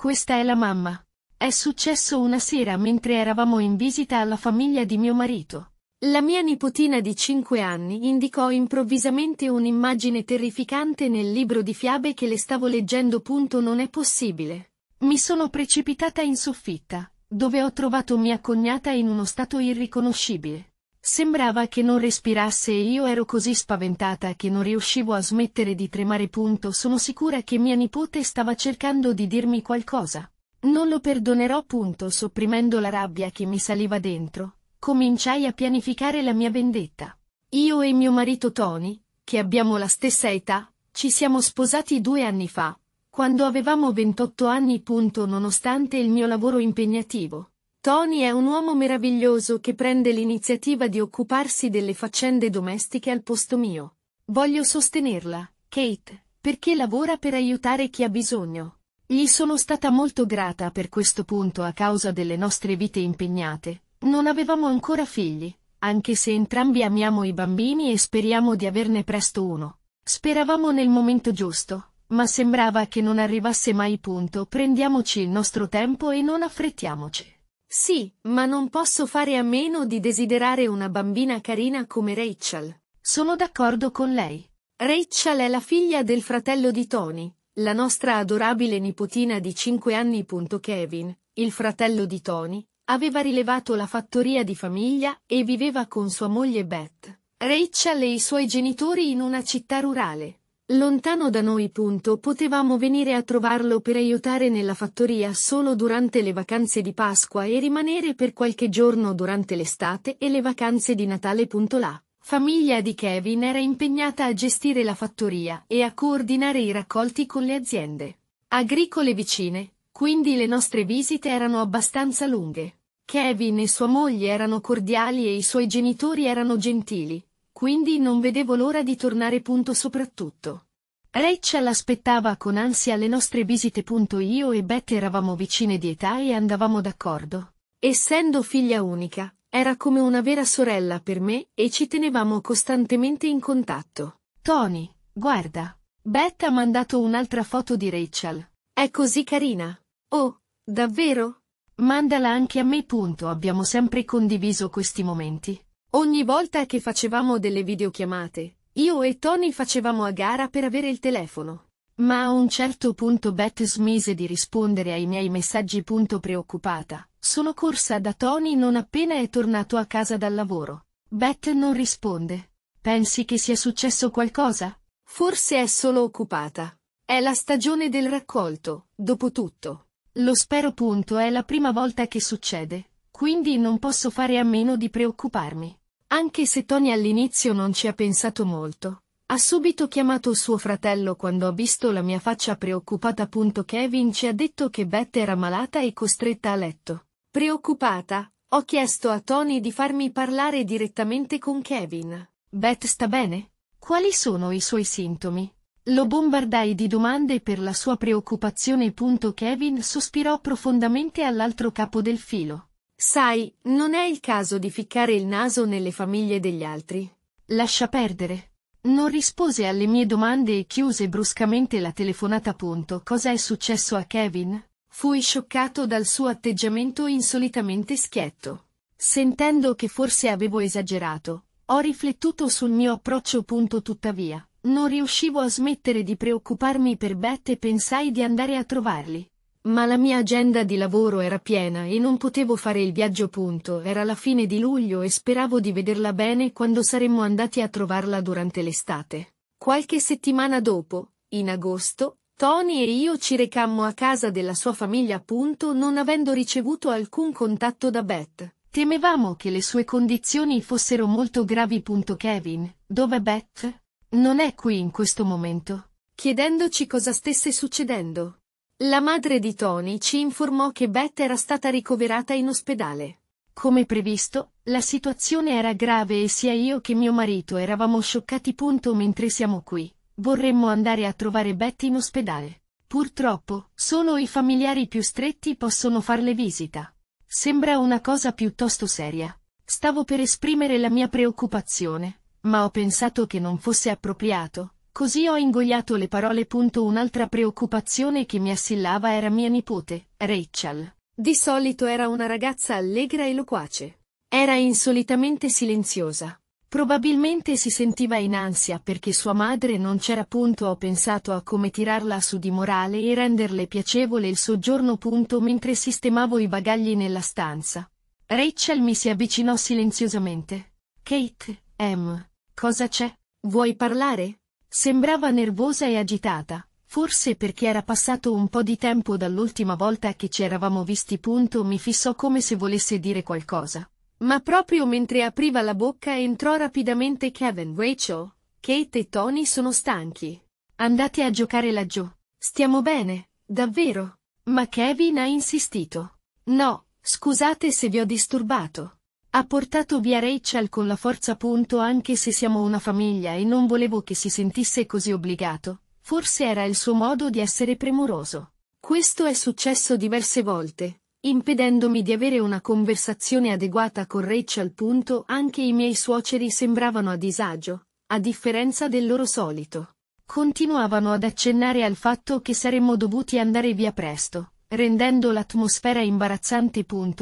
Questa è la mamma. È successo una sera mentre eravamo in visita alla famiglia di mio marito. La mia nipotina di 5 anni indicò improvvisamente un'immagine terrificante nel libro di fiabe che le stavo leggendo. Punto non è possibile. Mi sono precipitata in soffitta, dove ho trovato mia cognata in uno stato irriconoscibile. Sembrava che non respirasse e io ero così spaventata che non riuscivo a smettere di tremare punto sono sicura che mia nipote stava cercando di dirmi qualcosa. Non lo perdonerò punto sopprimendo la rabbia che mi saliva dentro, cominciai a pianificare la mia vendetta. Io e mio marito Tony, che abbiamo la stessa età, ci siamo sposati due anni fa, quando avevamo 28 anni punto nonostante il mio lavoro impegnativo Tony è un uomo meraviglioso che prende l'iniziativa di occuparsi delle faccende domestiche al posto mio. Voglio sostenerla, Kate, perché lavora per aiutare chi ha bisogno. Gli sono stata molto grata per questo punto a causa delle nostre vite impegnate. Non avevamo ancora figli, anche se entrambi amiamo i bambini e speriamo di averne presto uno. Speravamo nel momento giusto, ma sembrava che non arrivasse mai punto. Prendiamoci il nostro tempo e non affrettiamoci. Sì, ma non posso fare a meno di desiderare una bambina carina come Rachel. Sono d'accordo con lei. Rachel è la figlia del fratello di Tony, la nostra adorabile nipotina di 5 anni. Kevin, il fratello di Tony, aveva rilevato la fattoria di famiglia e viveva con sua moglie Beth. Rachel e i suoi genitori in una città rurale. Lontano da noi punto potevamo venire a trovarlo per aiutare nella fattoria solo durante le vacanze di Pasqua e rimanere per qualche giorno durante l'estate e le vacanze di Natale. punto La famiglia di Kevin era impegnata a gestire la fattoria e a coordinare i raccolti con le aziende agricole vicine, quindi le nostre visite erano abbastanza lunghe. Kevin e sua moglie erano cordiali e i suoi genitori erano gentili, quindi non vedevo l'ora di tornare. Punto soprattutto. Rachel aspettava con ansia le nostre visite. punto Io e Beth eravamo vicine di età e andavamo d'accordo. Essendo figlia unica, era come una vera sorella per me e ci tenevamo costantemente in contatto. Tony, guarda. Beth ha mandato un'altra foto di Rachel. È così carina. Oh, davvero? Mandala anche a me. Punto. Abbiamo sempre condiviso questi momenti. Ogni volta che facevamo delle videochiamate, io e Tony facevamo a gara per avere il telefono. Ma a un certo punto Beth smise di rispondere ai miei messaggi. preoccupata. Sono corsa da Tony non appena è tornato a casa dal lavoro. Beth non risponde. Pensi che sia successo qualcosa? Forse è solo occupata. È la stagione del raccolto, dopo tutto. Lo spero. è la prima volta che succede, quindi non posso fare a meno di preoccuparmi. Anche se Tony all'inizio non ci ha pensato molto, ha subito chiamato suo fratello quando ha visto la mia faccia preoccupata. Kevin ci ha detto che Beth era malata e costretta a letto. Preoccupata, ho chiesto a Tony di farmi parlare direttamente con Kevin. Beth sta bene? Quali sono i suoi sintomi? Lo bombardai di domande per la sua preoccupazione. Kevin sospirò profondamente all'altro capo del filo. Sai, non è il caso di ficcare il naso nelle famiglie degli altri. Lascia perdere. Non rispose alle mie domande e chiuse bruscamente la telefonata. Punto. Cosa è successo a Kevin? Fui scioccato dal suo atteggiamento insolitamente schietto. Sentendo che forse avevo esagerato, ho riflettuto sul mio approccio. Punto. Tuttavia, non riuscivo a smettere di preoccuparmi per Beth e pensai di andare a trovarli. Ma la mia agenda di lavoro era piena e non potevo fare il viaggio punto, era la fine di luglio e speravo di vederla bene quando saremmo andati a trovarla durante l'estate. Qualche settimana dopo, in agosto, Tony e io ci recammo a casa della sua famiglia appunto non avendo ricevuto alcun contatto da Beth. Temevamo che le sue condizioni fossero molto gravi. Kevin, dove Beth? Non è qui in questo momento. Chiedendoci cosa stesse succedendo, la madre di Tony ci informò che Beth era stata ricoverata in ospedale. Come previsto, la situazione era grave e sia io che mio marito eravamo scioccati. Punto mentre siamo qui. Vorremmo andare a trovare Beth in ospedale. Purtroppo, solo i familiari più stretti possono farle visita. Sembra una cosa piuttosto seria. Stavo per esprimere la mia preoccupazione, ma ho pensato che non fosse appropriato, Così ho ingoiato le parole. Un'altra preoccupazione che mi assillava era mia nipote, Rachel. Di solito era una ragazza allegra e loquace. Era insolitamente silenziosa. Probabilmente si sentiva in ansia perché sua madre non c'era. punto Ho pensato a come tirarla su di morale e renderle piacevole il soggiorno. punto Mentre sistemavo i bagagli nella stanza. Rachel mi si avvicinò silenziosamente. Kate, M, cosa c'è? Vuoi parlare? Sembrava nervosa e agitata, forse perché era passato un po' di tempo dall'ultima volta che ci eravamo visti punto mi fissò come se volesse dire qualcosa. Ma proprio mentre apriva la bocca entrò rapidamente Kevin. Rachel, Kate e Tony sono stanchi. Andate a giocare laggiù. Stiamo bene, davvero. Ma Kevin ha insistito. No, scusate se vi ho disturbato. Ha portato via Rachel con la forza punto anche se siamo una famiglia e non volevo che si sentisse così obbligato. Forse era il suo modo di essere premuroso. Questo è successo diverse volte, impedendomi di avere una conversazione adeguata con Rachel. Punto anche i miei suoceri sembravano a disagio, a differenza del loro solito. Continuavano ad accennare al fatto che saremmo dovuti andare via presto, rendendo l'atmosfera imbarazzante.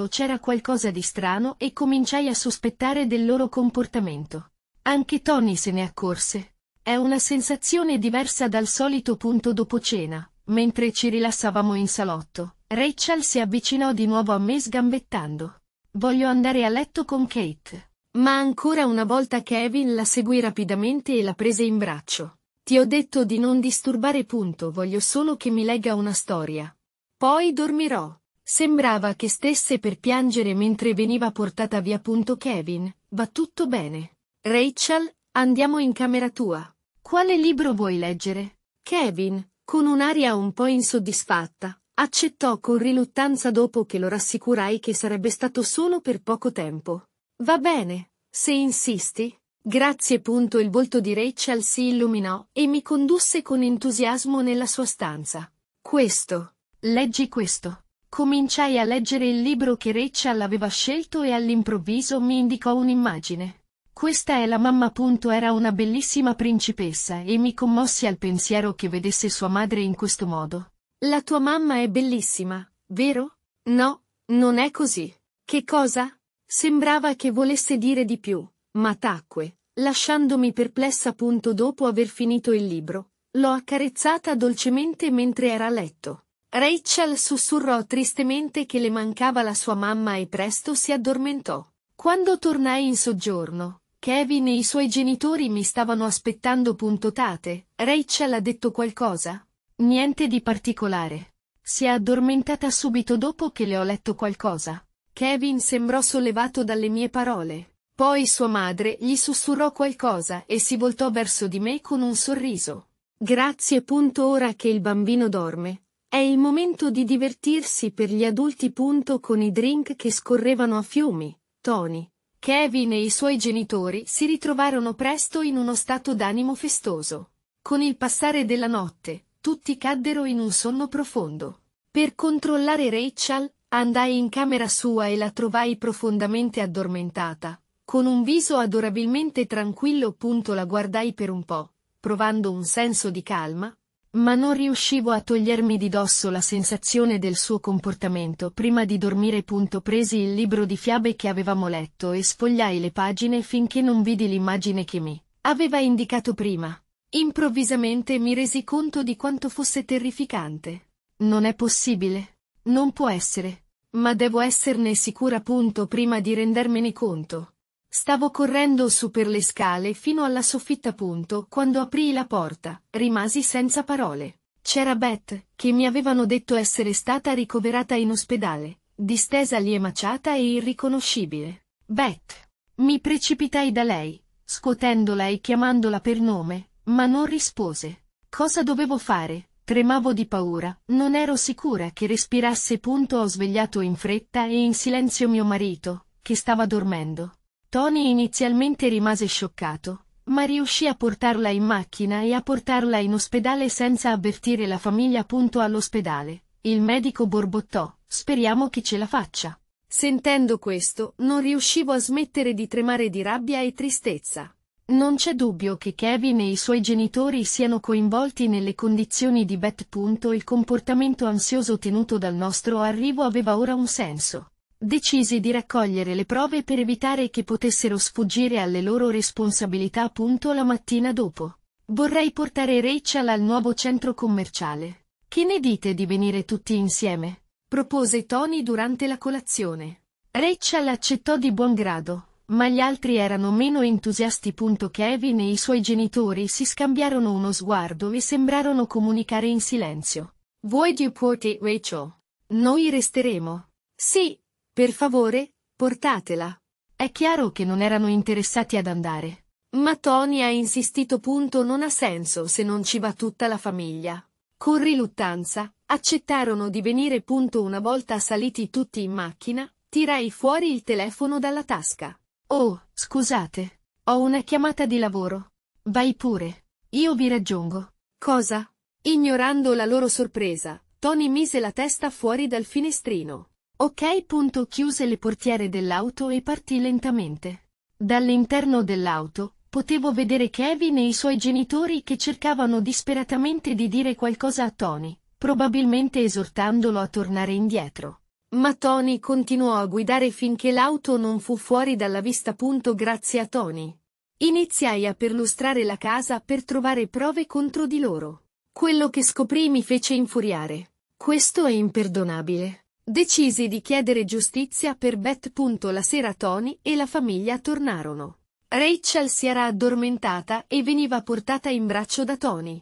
C'era qualcosa di strano e cominciai a sospettare del loro comportamento. Anche Tony se ne accorse. È una sensazione diversa dal solito. punto Dopo cena, mentre ci rilassavamo in salotto, Rachel si avvicinò di nuovo a me sgambettando. Voglio andare a letto con Kate. Ma ancora una volta Kevin la seguì rapidamente e la prese in braccio. Ti ho detto di non disturbare. Punto. Voglio solo che mi legga una storia, poi dormirò. Sembrava che stesse per piangere mentre veniva portata via. punto Kevin, va tutto bene. Rachel, andiamo in camera tua. Quale libro vuoi leggere? Kevin, con un'aria un po' insoddisfatta, accettò con riluttanza dopo che lo rassicurai che sarebbe stato solo per poco tempo. Va bene, se insisti. Grazie. Punto il volto di Rachel si illuminò e mi condusse con entusiasmo nella sua stanza. Questo Leggi questo. Cominciai a leggere il libro che Rachel aveva scelto e all'improvviso mi indicò un'immagine. Questa è la mamma era una bellissima principessa e mi commossi al pensiero che vedesse sua madre in questo modo. La tua mamma è bellissima, vero? No, non è così. Che cosa? Sembrava che volesse dire di più, ma tacque, lasciandomi perplessa Punto dopo aver finito il libro. L'ho accarezzata dolcemente mentre era a letto. Rachel sussurrò tristemente che le mancava la sua mamma e presto si addormentò. Quando tornai in soggiorno, Kevin e i suoi genitori mi stavano aspettando puntotate. Rachel ha detto qualcosa? Niente di particolare. Si è addormentata subito dopo che le ho letto qualcosa. Kevin sembrò sollevato dalle mie parole. Poi sua madre gli sussurrò qualcosa e si voltò verso di me con un sorriso. Grazie. Punto ora che il bambino dorme, è il momento di divertirsi per gli adulti. Punto con i drink che scorrevano a fiumi, Tony, Kevin e i suoi genitori si ritrovarono presto in uno stato d'animo festoso. Con il passare della notte, tutti caddero in un sonno profondo. Per controllare Rachel, andai in camera sua e la trovai profondamente addormentata, con un viso adorabilmente tranquillo. punto La guardai per un po', provando un senso di calma, ma non riuscivo a togliermi di dosso la sensazione del suo comportamento prima di dormire. Punto presi il libro di fiabe che avevamo letto e sfogliai le pagine finché non vidi l'immagine che mi aveva indicato prima. Improvvisamente mi resi conto di quanto fosse terrificante. Non è possibile. Non può essere. Ma devo esserne sicura. Punto prima di rendermene conto. Stavo correndo su per le scale fino alla soffitta punto quando aprì la porta, rimasi senza parole. C'era Beth, che mi avevano detto essere stata ricoverata in ospedale, distesa lì emaciata e irriconoscibile. Beth. Mi precipitai da lei, scuotendola e chiamandola per nome, ma non rispose. Cosa dovevo fare? Tremavo di paura, non ero sicura che respirasse. Punto ho svegliato in fretta e in silenzio mio marito, che stava dormendo. Tony inizialmente rimase scioccato, ma riuscì a portarla in macchina e a portarla in ospedale senza avvertire la famiglia. All'ospedale, il medico borbottò, speriamo che ce la faccia. Sentendo questo, non riuscivo a smettere di tremare di rabbia e tristezza. Non c'è dubbio che Kevin e i suoi genitori siano coinvolti nelle condizioni di Beth. Il comportamento ansioso tenuto dal nostro arrivo aveva ora un senso decisi di raccogliere le prove per evitare che potessero sfuggire alle loro responsabilità appunto la mattina dopo. Vorrei portare Rachel al nuovo centro commerciale. Che ne dite di venire tutti insieme? propose Tony durante la colazione. Rachel accettò di buon grado, ma gli altri erano meno entusiasti. Kevin e i suoi genitori si scambiarono uno sguardo e sembrarono comunicare in silenzio. Vuoi di porti Rachel? Noi resteremo. Sì, per favore, portatela. È chiaro che non erano interessati ad andare. Ma Tony ha insistito punto non ha senso se non ci va tutta la famiglia. Con riluttanza, accettarono di venire punto una volta saliti tutti in macchina, tirai fuori il telefono dalla tasca. Oh, scusate, ho una chiamata di lavoro. Vai pure, io vi raggiungo. Cosa? Ignorando la loro sorpresa, Tony mise la testa fuori dal finestrino. Ok. Punto chiuse le portiere dell'auto e partì lentamente. Dall'interno dell'auto, potevo vedere Kevin e i suoi genitori che cercavano disperatamente di dire qualcosa a Tony, probabilmente esortandolo a tornare indietro. Ma Tony continuò a guidare finché l'auto non fu fuori dalla vista. Punto grazie a Tony. Iniziai a perlustrare la casa per trovare prove contro di loro. Quello che scoprì mi fece infuriare. Questo è imperdonabile. Decisi di chiedere giustizia per Beth. La sera Tony e la famiglia tornarono. Rachel si era addormentata e veniva portata in braccio da Tony.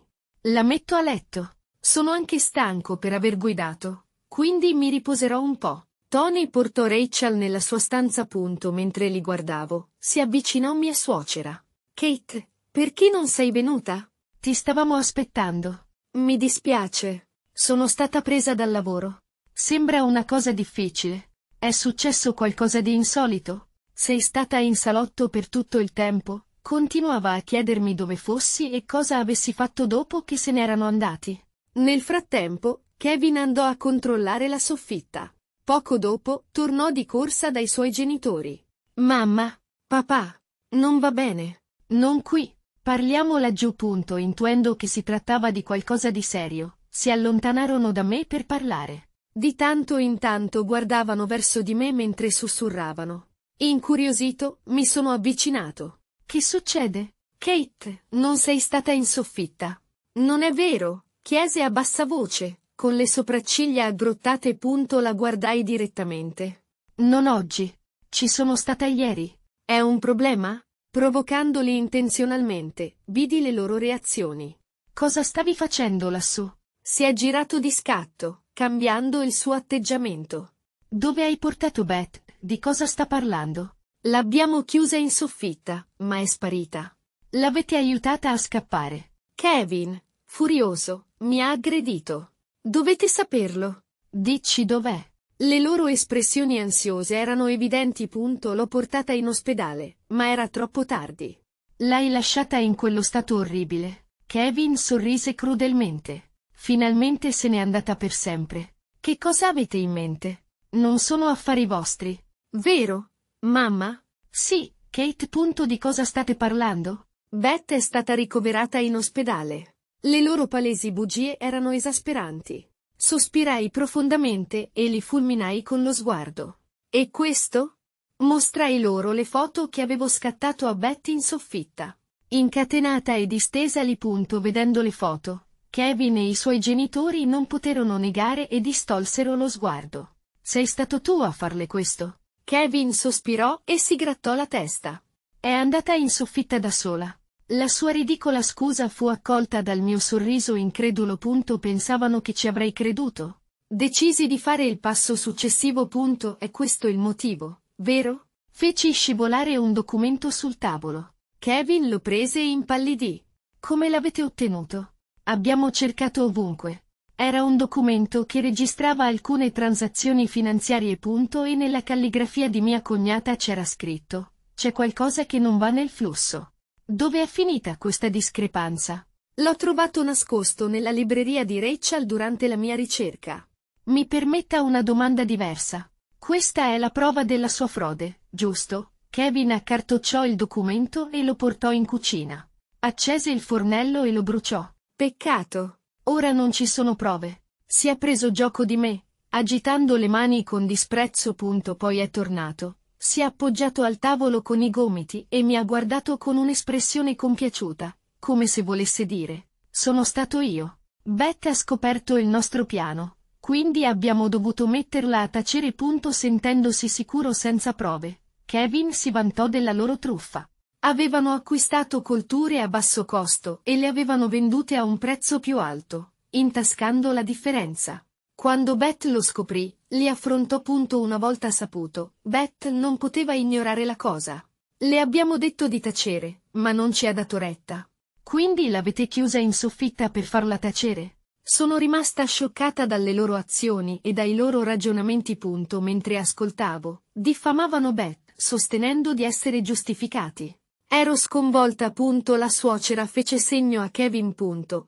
La metto a letto. Sono anche stanco per aver guidato, quindi mi riposerò un po'. Tony portò Rachel nella sua stanza. mentre li guardavo, si avvicinò mia suocera. Kate, perché non sei venuta? Ti stavamo aspettando. Mi dispiace. Sono stata presa dal lavoro. Sembra una cosa difficile. È successo qualcosa di insolito? Sei stata in salotto per tutto il tempo? Continuava a chiedermi dove fossi e cosa avessi fatto dopo che se n'erano andati. Nel frattempo, Kevin andò a controllare la soffitta. Poco dopo, tornò di corsa dai suoi genitori. Mamma, papà, non va bene. Non qui. Parliamo laggiù punto intuendo che si trattava di qualcosa di serio. Si allontanarono da me per parlare. Di tanto in tanto guardavano verso di me mentre sussurravano. Incuriosito, mi sono avvicinato. Che succede? Kate, non sei stata in soffitta. Non è vero, chiese a bassa voce, con le sopracciglia aggrottate punto la guardai direttamente. Non oggi. Ci sono stata ieri. È un problema? Provocandoli intenzionalmente, vidi le loro reazioni. Cosa stavi facendo lassù? Si è girato di scatto, cambiando il suo atteggiamento. Dove hai portato Beth? Di cosa sta parlando? L'abbiamo chiusa in soffitta, ma è sparita. L'avete aiutata a scappare. Kevin, furioso, mi ha aggredito. Dovete saperlo. Dici dov'è. Le loro espressioni ansiose erano evidenti. Punto. L'ho portata in ospedale, ma era troppo tardi. L'hai lasciata in quello stato orribile. Kevin sorrise crudelmente. Finalmente se n'è andata per sempre. Che cosa avete in mente? Non sono affari vostri. Vero? Mamma? Sì, Kate. Punto di cosa state parlando? Beth è stata ricoverata in ospedale. Le loro palesi bugie erano esasperanti. Sospirai profondamente e li fulminai con lo sguardo. E questo? Mostrai loro le foto che avevo scattato a Betty in soffitta. Incatenata e distesa lì punto vedendo le foto. Kevin e i suoi genitori non poterono negare e distolsero lo sguardo. Sei stato tu a farle questo? Kevin sospirò e si grattò la testa. È andata in soffitta da sola. La sua ridicola scusa fu accolta dal mio sorriso incredulo. Punto pensavano che ci avrei creduto. Decisi di fare il passo successivo. Punto è questo il motivo, vero? Feci scivolare un documento sul tavolo. Kevin lo prese e impallidì. Come l'avete ottenuto? Abbiamo cercato ovunque. Era un documento che registrava alcune transazioni finanziarie punto e nella calligrafia di mia cognata c'era scritto, c'è qualcosa che non va nel flusso. Dove è finita questa discrepanza? L'ho trovato nascosto nella libreria di Rachel durante la mia ricerca. Mi permetta una domanda diversa. Questa è la prova della sua frode, giusto? Kevin accartocciò il documento e lo portò in cucina. Accese il fornello e lo bruciò. Peccato. Ora non ci sono prove. Si è preso gioco di me, agitando le mani con disprezzo. Punto. Poi è tornato, si è appoggiato al tavolo con i gomiti e mi ha guardato con un'espressione compiaciuta, come se volesse dire, sono stato io. Beth ha scoperto il nostro piano, quindi abbiamo dovuto metterla a tacere. Punto. Sentendosi sicuro senza prove, Kevin si vantò della loro truffa avevano acquistato colture a basso costo e le avevano vendute a un prezzo più alto, intascando la differenza. Quando Beth lo scoprì, li affrontò punto una volta saputo, Beth non poteva ignorare la cosa. Le abbiamo detto di tacere, ma non ci ha dato retta. Quindi l'avete chiusa in soffitta per farla tacere? Sono rimasta scioccata dalle loro azioni e dai loro ragionamenti. Punto mentre ascoltavo, diffamavano Beth, sostenendo di essere giustificati. Ero sconvolta. La suocera fece segno a Kevin.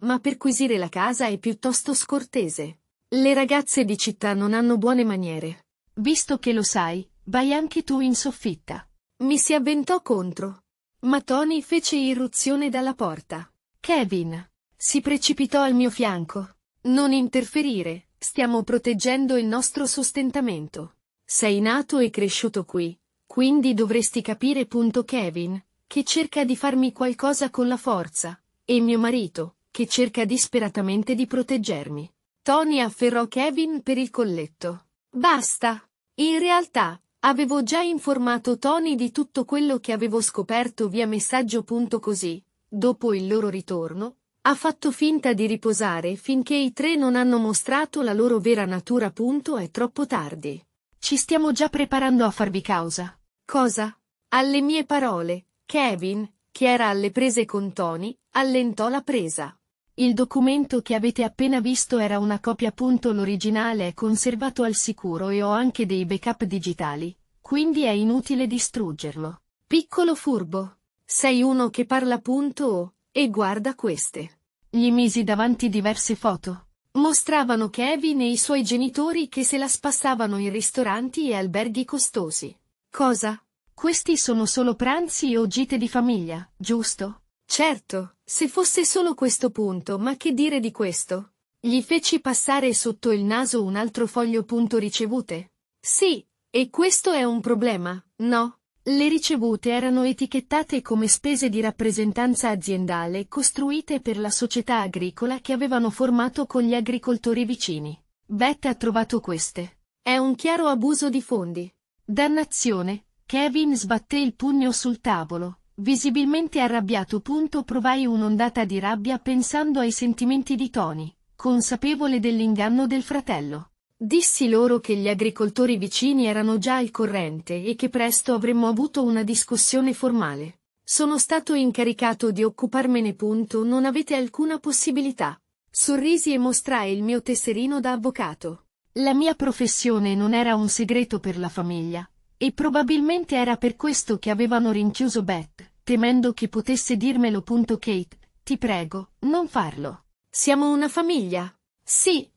Ma perquisire la casa è piuttosto scortese. Le ragazze di città non hanno buone maniere. Visto che lo sai, vai anche tu in soffitta. Mi si avventò contro. Ma Tony fece irruzione dalla porta. Kevin. Si precipitò al mio fianco. Non interferire, stiamo proteggendo il nostro sostentamento. Sei nato e cresciuto qui, quindi dovresti capire. Kevin, che cerca di farmi qualcosa con la forza, e mio marito, che cerca disperatamente di proteggermi. Tony afferrò Kevin per il colletto. Basta! In realtà, avevo già informato Tony di tutto quello che avevo scoperto via messaggio. Così, dopo il loro ritorno, ha fatto finta di riposare finché i tre non hanno mostrato la loro vera natura. È troppo tardi. Ci stiamo già preparando a farvi causa. Cosa? Alle mie parole, Kevin, che era alle prese con Tony, allentò la presa. Il documento che avete appena visto era una copia. L'originale è conservato al sicuro e ho anche dei backup digitali, quindi è inutile distruggerlo. Piccolo furbo. Sei uno che parla punto o, e guarda queste. Gli misi davanti diverse foto. Mostravano Kevin e i suoi genitori che se la spassavano in ristoranti e alberghi costosi. Cosa? Questi sono solo pranzi o gite di famiglia, giusto? Certo, se fosse solo questo punto, ma che dire di questo? Gli feci passare sotto il naso un altro foglio punto ricevute. Sì, e questo è un problema, no? Le ricevute erano etichettate come spese di rappresentanza aziendale costruite per la società agricola che avevano formato con gli agricoltori vicini. Beth ha trovato queste. È un chiaro abuso di fondi. Dannazione, Kevin sbatté il pugno sul tavolo, visibilmente arrabbiato. Provai un'ondata di rabbia pensando ai sentimenti di Tony, consapevole dell'inganno del fratello. Dissi loro che gli agricoltori vicini erano già al corrente e che presto avremmo avuto una discussione formale. Sono stato incaricato di occuparmene. Non avete alcuna possibilità. Sorrisi e mostrai il mio tesserino da avvocato. La mia professione non era un segreto per la famiglia, e probabilmente era per questo che avevano rinchiuso Beth, temendo che potesse dirmelo. Punto Kate, ti prego, non farlo. Siamo una famiglia. Sì.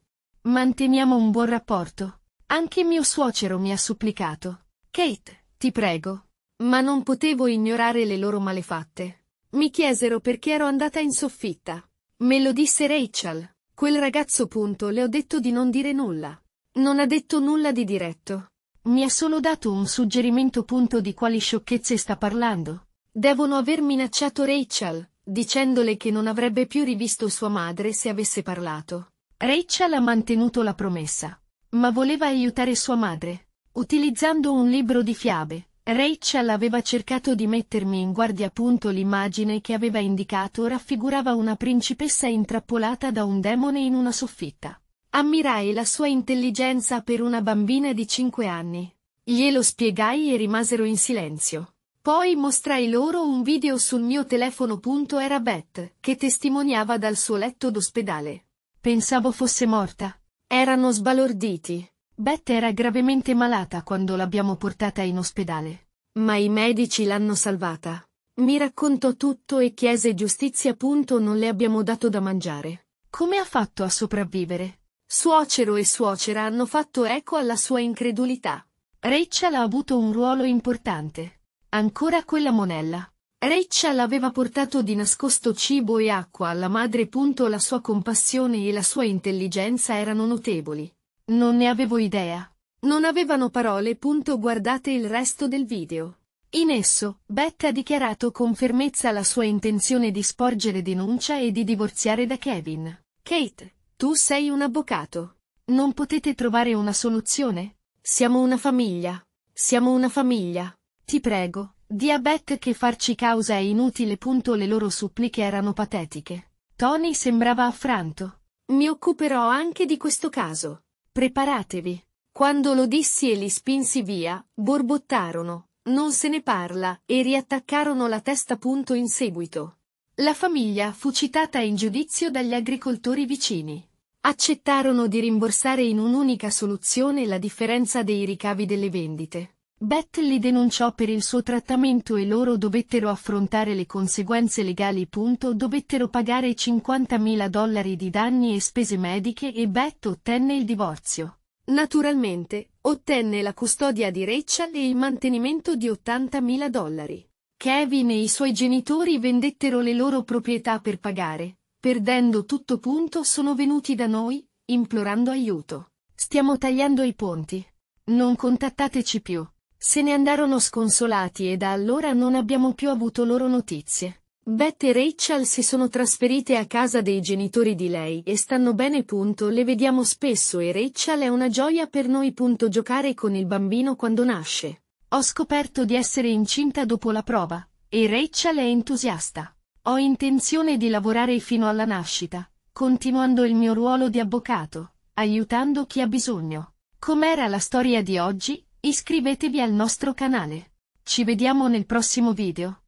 Manteniamo un buon rapporto. Anche mio suocero mi ha supplicato. Kate, ti prego. Ma non potevo ignorare le loro malefatte. Mi chiesero perché ero andata in soffitta. Me lo disse Rachel. Quel ragazzo punto le ho detto di non dire nulla. Non ha detto nulla di diretto. Mi ha solo dato un suggerimento punto di quali sciocchezze sta parlando. Devono aver minacciato Rachel, dicendole che non avrebbe più rivisto sua madre se avesse parlato. Rachel ha mantenuto la promessa, ma voleva aiutare sua madre. Utilizzando un libro di fiabe, Rachel aveva cercato di mettermi in guardia. Punto l'immagine che aveva indicato raffigurava una principessa intrappolata da un demone in una soffitta. Ammirai la sua intelligenza per una bambina di cinque anni. Glielo spiegai e rimasero in silenzio. Poi mostrai loro un video sul mio telefono. Era Beth, che testimoniava dal suo letto d'ospedale. Pensavo fosse morta. Erano sbalorditi. Beth era gravemente malata quando l'abbiamo portata in ospedale. Ma i medici l'hanno salvata. Mi raccontò tutto e chiese giustizia. Non le abbiamo dato da mangiare. Come ha fatto a sopravvivere? Suocero e suocera hanno fatto eco alla sua incredulità. Rachel ha avuto un ruolo importante. Ancora quella monella. Rachel aveva portato di nascosto cibo e acqua alla madre. La sua compassione e la sua intelligenza erano notevoli. Non ne avevo idea. Non avevano parole. Guardate il resto del video. In esso, Beth ha dichiarato con fermezza la sua intenzione di sporgere denuncia e di divorziare da Kevin. Kate, tu sei un avvocato. Non potete trovare una soluzione? Siamo una famiglia. Siamo una famiglia. Ti prego, di a Beck che farci causa è inutile. Punto le loro suppliche erano patetiche. Tony sembrava affranto. Mi occuperò anche di questo caso. Preparatevi. Quando lo dissi e li spinsi via, borbottarono, non se ne parla, e riattaccarono la testa. Punto in seguito. La famiglia fu citata in giudizio dagli agricoltori vicini accettarono di rimborsare in un'unica soluzione la differenza dei ricavi delle vendite. Beth li denunciò per il suo trattamento e loro dovettero affrontare le conseguenze legali. Dovettero pagare 50.000 dollari di danni e spese mediche e Beth ottenne il divorzio. Naturalmente, ottenne la custodia di Rachel e il mantenimento di 80.000 dollari. Kevin e i suoi genitori vendettero le loro proprietà per pagare, perdendo tutto punto, sono venuti da noi, implorando aiuto. Stiamo tagliando i ponti. Non contattateci più. Se ne andarono sconsolati e da allora non abbiamo più avuto loro notizie. Beth e Rachel si sono trasferite a casa dei genitori di lei e stanno bene. Punto. Le vediamo spesso e Rachel è una gioia per noi. Punto. Giocare con il bambino quando nasce. Ho scoperto di essere incinta dopo la prova, e Rachel è entusiasta. Ho intenzione di lavorare fino alla nascita, continuando il mio ruolo di avvocato, aiutando chi ha bisogno. Com'era la storia di oggi? Iscrivetevi al nostro canale. Ci vediamo nel prossimo video.